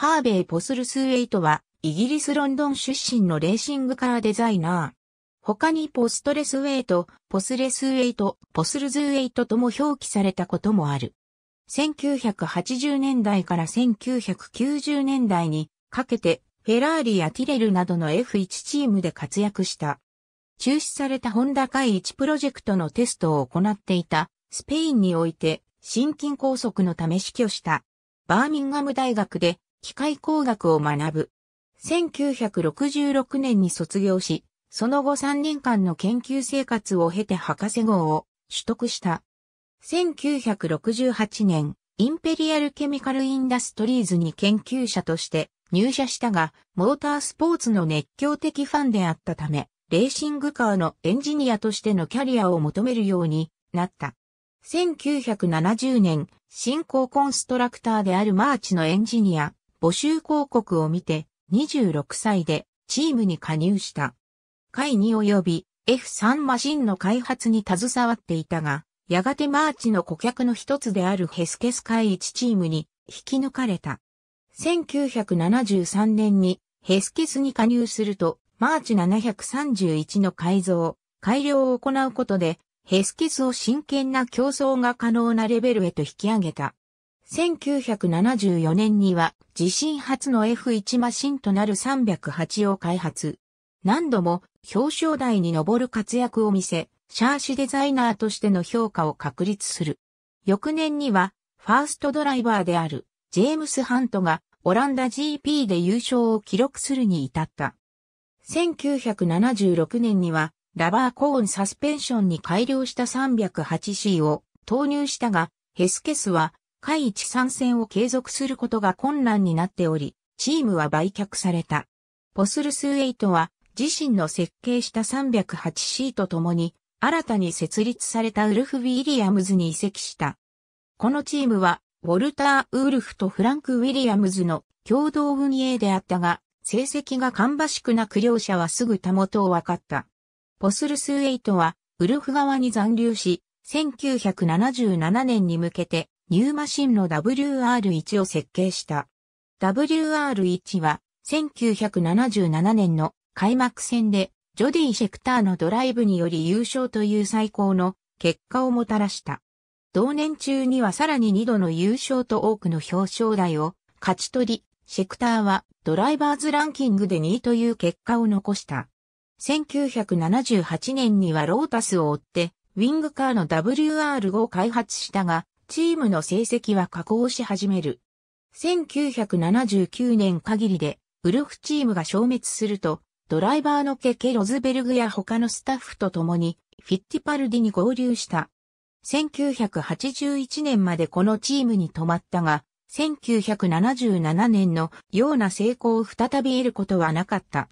ハーベイ・ポスルスウェイトは、イギリス・ロンドン出身のレーシングカーデザイナー。他にポストレスウェイト、ポスレスウェイト、ポスルズウェイトとも表記されたこともある。1980年代から1990年代にかけてフェラーリやティレルなどの F1 チームで活躍した。中止されたホンダ会1プロジェクトのテストを行っていたスペインにおいて心筋梗塞のため死去したバーミンガム大学で機械工学を学ぶ。1966年に卒業し、その後3年間の研究生活を経て博士号を取得した。1968年、インペリアルケミカルインダストリーズに研究者として入社したが、モータースポーツの熱狂的ファンであったため、レーシングカーのエンジニアとしてのキャリアを求めるようになった。1970年、新興コンストラクターであるマーチのエンジニア、募集広告を見て、26歳でチームに加入した。会に及び F3 マシンの開発に携わっていたが、やがてマーチの顧客の一つであるヘスケス会1チームに引き抜かれた。1973年にヘスケスに加入すると、マーチ731の改造、改良を行うことで、ヘスケスを真剣な競争が可能なレベルへと引き上げた。1974年には自身初の F1 マシンとなる308を開発。何度も表彰台に上る活躍を見せ、シャーシデザイナーとしての評価を確立する。翌年には、ファーストドライバーである、ジェームス・ハントが、オランダ GP で優勝を記録するに至った。1976年には、ラバーコーンサスペンションに改良した 308C を投入したが、ヘスケスは下位参戦を継続することが困難になっており、チームは売却された。ポスルスイトは自身の設計した 308C と共に新たに設立されたウルフ・ウィリアムズに移籍した。このチームはウォルター・ウルフとフランク・ウィリアムズの共同運営であったが、成績が芳しくなく両者はすぐたもとを分かった。ポスルスイトはウルフ側に残留し、1977年に向けてニューマシンの WR1 を設計した。WR1 は1977年の開幕戦でジョディ・シェクターのドライブにより優勝という最高の結果をもたらした。同年中にはさらに2度の優勝と多くの表彰台を勝ち取り、シェクターはドライバーズランキングで2位という結果を残した。1978年にはロータスを追って、ウィングカーの WR5 を開発したが、チームの成績は下降し始める。1979年限りで、ウルフチームが消滅すると、ドライバーのケケ・ロズベルグや他のスタッフと共に、フィッティパルディに合流した。1981年までこのチームに泊まったが、1977年のような成功を再び得ることはなかった。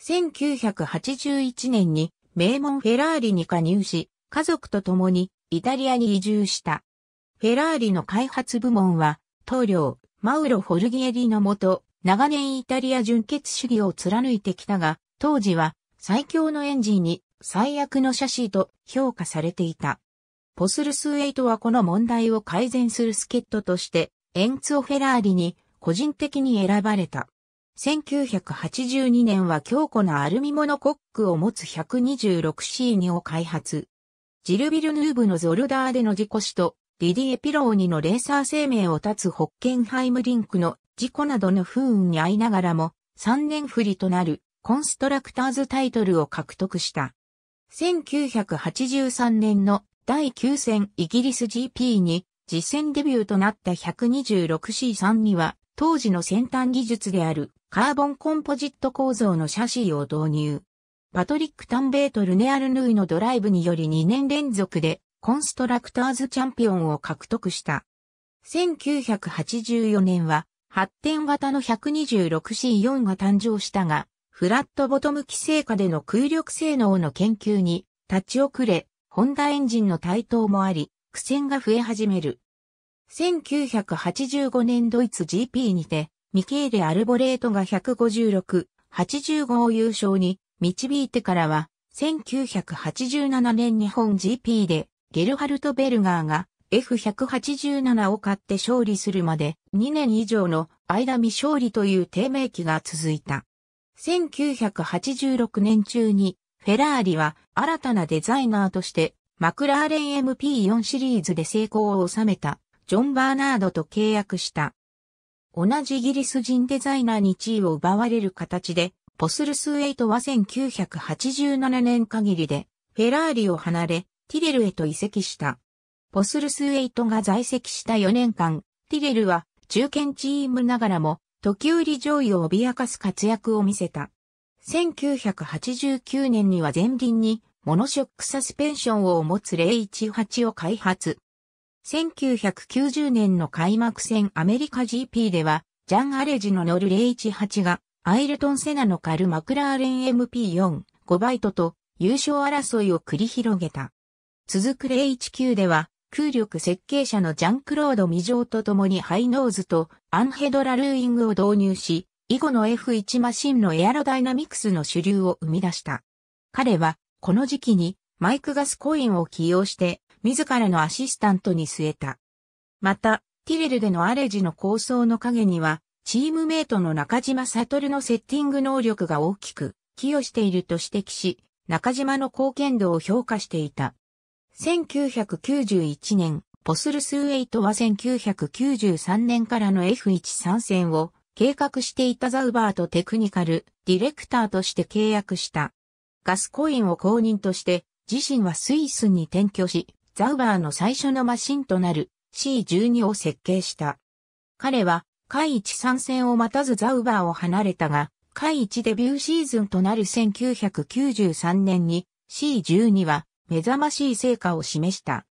1981年に名門フェラーリに加入し、家族と共にイタリアに移住した。フェラーリの開発部門は、当領、マウロ・フォルギエリのもと、長年イタリア純血主義を貫いてきたが、当時は最強のエンジンに最悪のシーと評価されていた。ポスルスイトはこの問題を改善する助っ人として、エンツォ・フェラーリに個人的に選ばれた。1982年は強固なアルミモノコックを持つ 126C2 を開発。ジルビルヌーブのゾルダーでの事故死とリディエ・ピローニのレーサー生命を絶つホッケンハイムリンクの事故などの不運に遭いながらも3年振りとなるコンストラクターズタイトルを獲得した。1983年の第9戦イギリス GP に実戦デビューとなった 126C3 には当時の先端技術であるカーボンコンポジット構造のシャシーを導入。パトリック・タンベート・ルネアル・ヌイのドライブにより2年連続でコンストラクターズチャンピオンを獲得した。1984年は発展型の 126C4 が誕生したが、フラットボトム規制下での空力性能の研究に立ち遅れ、ホンダエンジンの台頭もあり、苦戦が増え始める。1985年ドイツ GP にて、ミケーレ・アルボレートが156、85を優勝に導いてからは、1987年日本 GP でゲルハルト・ベルガーが F187 を買って勝利するまで2年以上の間未勝利という低迷期が続いた。1986年中にフェラーリは新たなデザイナーとしてマクラーレン MP4 シリーズで成功を収めたジョン・バーナードと契約した。同じイギリス人デザイナーに地位を奪われる形で、ポスルスエイトは1987年限りでフェラーリを離れ、ティレルへと移籍した。ポスルスエイトが在籍した4年間、ティレルは中堅チームながらも、時折上位を脅かす活躍を見せた。1989年には前輪にモノショックサスペンションを持つ018を開発。1990年の開幕戦アメリカ GP では、ジャン・アレジの乗る018が、アイルトン・セナのカル・マクラーレン MP4、5バイトと優勝争いを繰り広げた。続く0一9では、空力設計者のジャンクロード・ミジョーと共にハイノーズとアンヘドラルーイングを導入し、以後の F1 マシンのエアロダイナミクスの主流を生み出した。彼は、この時期にマイク・ガスコインを起用して、自らのアシスタントに据えた。また、ティレルでのアレジの構想の陰には、チームメイトの中島悟のセッティング能力が大きく寄与していると指摘し、中島の貢献度を評価していた。1991年、ポスルスイトは1993年からの F1 参戦を計画していたザウバーとテクニカル、ディレクターとして契約した。ガスコインを公認として、自身はスイスに転居し、ザウバーの最初のマシンとなる C12 を設計した。彼は、海一参戦を待たずザウバーを離れたが、海一デビューシーズンとなる1993年に C12 は目覚ましい成果を示した。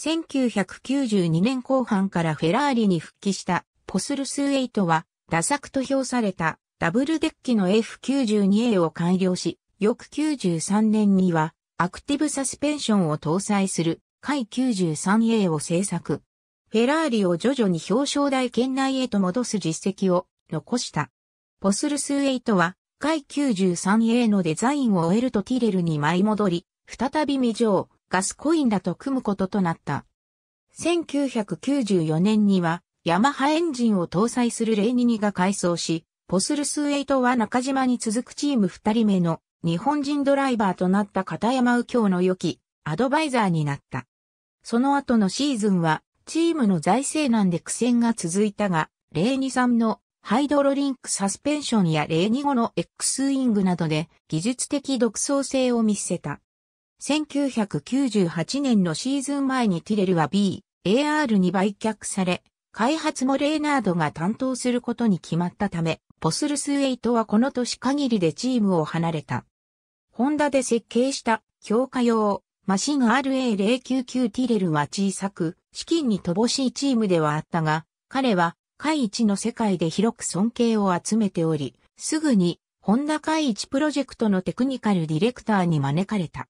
1992年後半からフェラーリに復帰したポスルス8は、打作と評されたダブルデッキの F92A を改良し、翌93年にはアクティブサスペンションを搭載する回 93A を製作。フェラーリを徐々に表彰台圏内へと戻す実績を残した。ポスルス8は、回 93A のデザインを終えるとティレルに舞い戻り、再び未上、ガスコインらと組むこととなった。1994年には、ヤマハエンジンを搭載するレイニニが改装し、ポスルスイトは中島に続くチーム二人目の日本人ドライバーとなった片山右京の良きアドバイザーになった。その後のシーズンはチームの財政難で苦戦が続いたが、レイニさんのハイドロリンクサスペンションやレイニ後の X ウィングなどで技術的独創性を見せた。1998年のシーズン前にティレルは B.AR に売却され、開発もレーナードが担当することに決まったため、ポスルスイトはこの年限りでチームを離れた。ホンダで設計した強化用マシン RA099 ティレルは小さく、資金に乏しいチームではあったが、彼は、海一の世界で広く尊敬を集めており、すぐに、ホンダ海一プロジェクトのテクニカルディレクターに招かれた。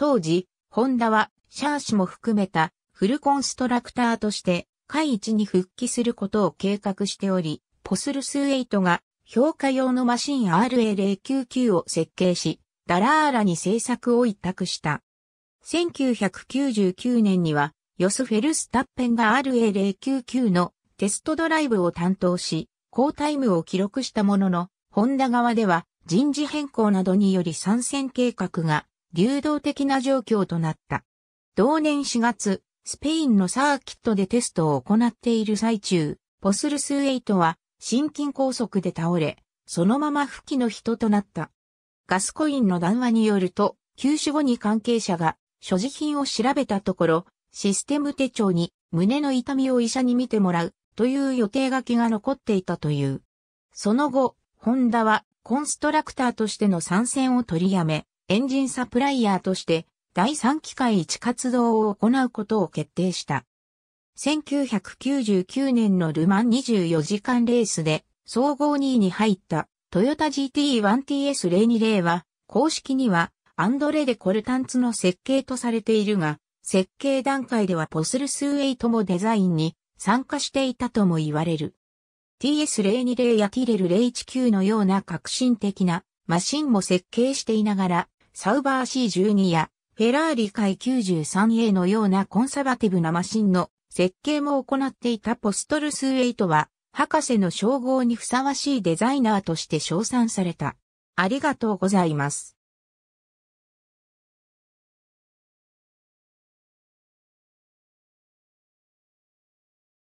当時、ホンダはシャーシも含めたフルコンストラクターとして、海一に復帰することを計画しており、ポスルス8が評価用のマシン RA099 を設計し、ダラーラに製作を委託した。1999年には、ヨス・フェルスタッペンが RA099 のテストドライブを担当し、好タイムを記録したものの、ホンダ側では人事変更などにより参戦計画が流動的な状況となった。同年4月、スペインのサーキットでテストを行っている最中、ポスルス8は心筋梗塞で倒れ、そのまま不機の人となった。ガスコインの談話によると、休止後に関係者が所持品を調べたところ、システム手帳に胸の痛みを医者に見てもらうという予定書きが残っていたという。その後、ホンダはコンストラクターとしての参戦を取りやめ、エンジンサプライヤーとして第3機械一活動を行うことを決定した。1999年のルマン24時間レースで総合2位に入ったトヨタ GT1TS020 は公式にはアンドレデ・コルタンツの設計とされているが設計段階ではポスルスイトもデザインに参加していたとも言われる。TS020 や t ィレ l 0 1 9のような革新的なマシンも設計していながらサウバー C12 やフェラーリ界 93A のようなコンサバティブなマシンの設計も行っていたポストルス8は、博士の称号にふさわしいデザイナーとして称賛された。ありがとうございます。